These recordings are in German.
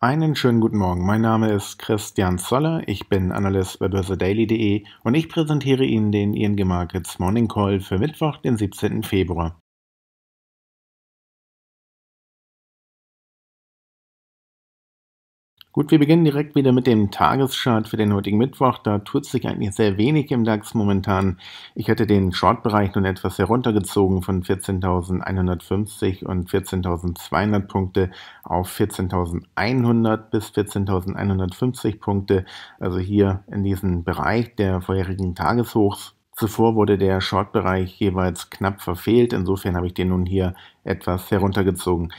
Einen schönen guten Morgen. Mein Name ist Christian Zoller. Ich bin Analyst bei börsedaily.de und ich präsentiere Ihnen den ING Markets Morning Call für Mittwoch, den 17. Februar. Gut, wir beginnen direkt wieder mit dem Tageschart für den heutigen Mittwoch. Da tut sich eigentlich sehr wenig im DAX momentan. Ich hätte den Short-Bereich nun etwas heruntergezogen von 14.150 und 14.200 Punkte auf 14.100 bis 14.150 Punkte. Also hier in diesem Bereich der vorherigen Tageshochs. Zuvor wurde der Short-Bereich jeweils knapp verfehlt. Insofern habe ich den nun hier etwas heruntergezogen.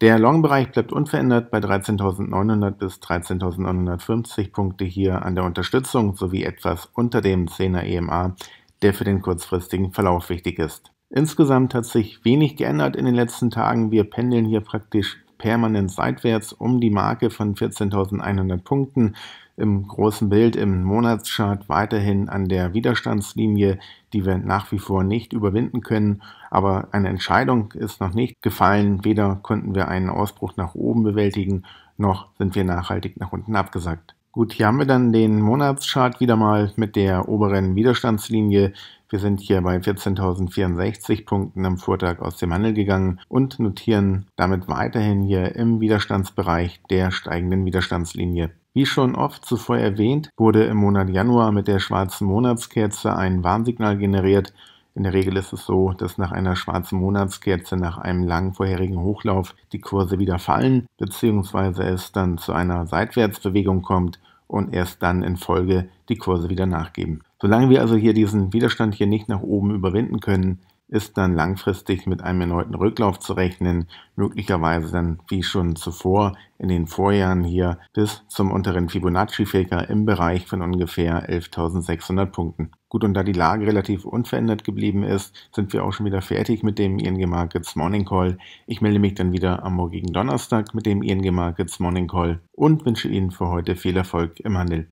Der Long-Bereich bleibt unverändert bei 13.900 bis 13.950 Punkte hier an der Unterstützung sowie etwas unter dem 10er EMA, der für den kurzfristigen Verlauf wichtig ist. Insgesamt hat sich wenig geändert in den letzten Tagen. Wir pendeln hier praktisch permanent seitwärts um die Marke von 14.100 Punkten. Im großen Bild im Monatschart weiterhin an der Widerstandslinie, die wir nach wie vor nicht überwinden können. Aber eine Entscheidung ist noch nicht gefallen. Weder konnten wir einen Ausbruch nach oben bewältigen, noch sind wir nachhaltig nach unten abgesackt. Gut, hier haben wir dann den Monatschart wieder mal mit der oberen Widerstandslinie wir sind hier bei 14.064 Punkten am Vortag aus dem Handel gegangen und notieren damit weiterhin hier im Widerstandsbereich der steigenden Widerstandslinie. Wie schon oft zuvor erwähnt, wurde im Monat Januar mit der schwarzen Monatskerze ein Warnsignal generiert. In der Regel ist es so, dass nach einer schwarzen Monatskerze nach einem langen vorherigen Hochlauf die Kurse wieder fallen, beziehungsweise es dann zu einer Seitwärtsbewegung kommt und erst dann in Folge die Kurse wieder nachgeben. Solange wir also hier diesen Widerstand hier nicht nach oben überwinden können, ist dann langfristig mit einem erneuten Rücklauf zu rechnen, möglicherweise dann wie schon zuvor in den Vorjahren hier bis zum unteren Fibonacci-Faker im Bereich von ungefähr 11.600 Punkten. Gut, und da die Lage relativ unverändert geblieben ist, sind wir auch schon wieder fertig mit dem ING Markets Morning Call. Ich melde mich dann wieder am morgigen Donnerstag mit dem ING Markets Morning Call und wünsche Ihnen für heute viel Erfolg im Handel.